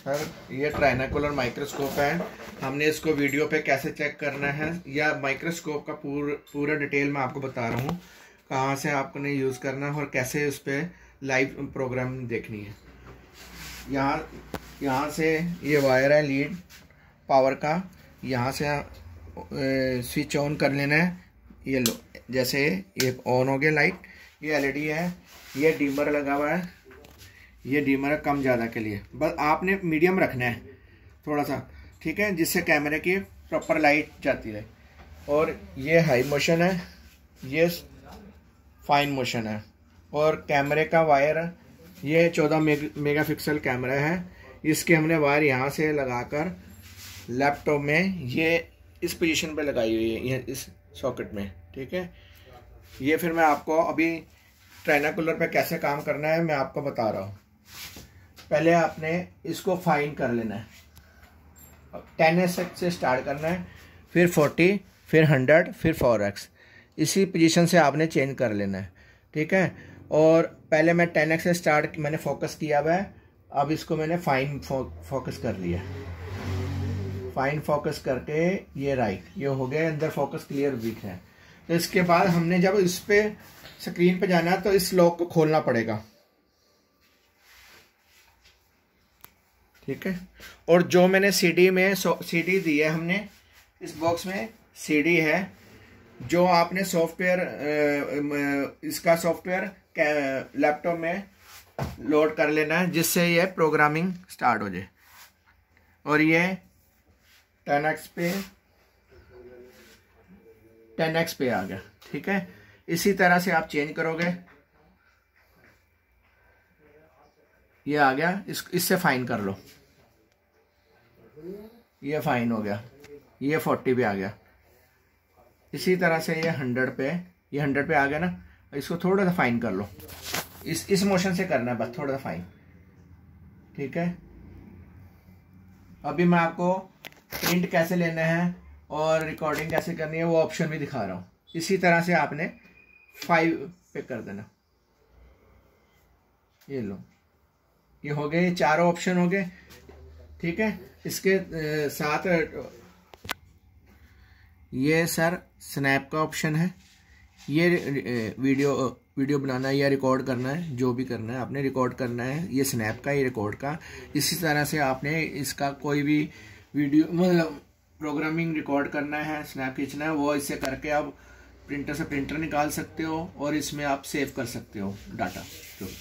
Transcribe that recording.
sir ये ट्राइनाकुलर microscope है हमने इसको वीडियो पे कैसे चेक करना है या माइक्रोस्कोप का पूर, पूरा डिटेल मैं आपको बता रहा हूँ कहाँ से आपने यूज़ करना है और कैसे उस पर लाइव प्रोग्राम देखनी है यहाँ यहाँ से ये वायर है लीड पावर का यहाँ से स्विच ऑन कर लेना है ये लो जैसे ये ऑन हो गया लाइट ये एलईडी है ये डिमर लगा हुआ है ये डीमर कम ज़्यादा के लिए बस आपने मीडियम रखना है थोड़ा सा ठीक है जिससे कैमरे की प्रॉपर लाइट जाती रहे और ये हाई मोशन है ये फाइन मोशन है और कैमरे का वायर ये चौदह मेगा पिक्सल कैमरा है इसके हमने वायर यहाँ से लगाकर लैपटॉप में ये इस पोजीशन पे लगाई हुई है इस सॉकेट में ठीक है ये फिर मैं आपको अभी ट्राइनाकुलर पे कैसे काम करना है मैं आपको बता रहा हूँ पहले आपने इसको फाइन कर लेना है टेन एस एक्स से स्टार्ट करना है फिर फोर्टी फिर हंड्रेड फिर फोर एक्स इसी पोजीशन से आपने चेंज कर लेना है ठीक है और पहले मैं टेन एक्स से स्टार्ट मैंने फोकस किया हुआ है अब इसको मैंने फाइन फो, फोकस कर लिया फाइन फोकस करके ये राइट ये हो गया अंदर फोकस क्लियर दिख रहा है तो इसके बाद हमने जब इस पर स्क्रीन पे जाना है तो इस लॉक को खोलना पड़ेगा ठीक है और जो मैंने सीडी में सीडी दी है हमने इस बॉक्स में सीडी है जो आपने सॉफ्टवेयर इसका सॉफ्टवेयर लैपटॉप में लोड कर लेना है जिससे ये प्रोग्रामिंग स्टार्ट हो जाए और ये टेन एक्स पे टेन एक्स पे आ गया ठीक है इसी तरह से आप चेंज करोगे ये आ गया इस इससे फाइन कर लो ये फाइन हो गया ये फोर्टी पे आ गया इसी तरह से ये हंड्रेड पे ये हंड्रेड पे आ गया ना इसको थोड़ा सा फाइन कर लो इस इस मोशन से करना है बस थोड़ा सा फाइन ठीक है अभी मैं आपको प्रिंट कैसे लेना है और रिकॉर्डिंग कैसे करनी है वो ऑप्शन भी दिखा रहा हूँ इसी तरह से आपने फाइव पे कर देना ये लो ये हो गए चारों ऑप्शन हो गए ठीक है इसके साथ ये सर स्नैप का ऑप्शन है ये वीडियो वीडियो बनाना है या रिकॉर्ड करना है जो भी करना है आपने रिकॉर्ड करना है ये स्नैप का ये रिकॉर्ड का इसी तरह से आपने इसका कोई भी वीडियो मतलब प्रोग्रामिंग रिकॉर्ड करना है स्नैप खींचना है वो इससे करके आप प्रिंटर से प्रिंटर निकाल सकते हो और इसमें आप सेव कर सकते हो डाटा तो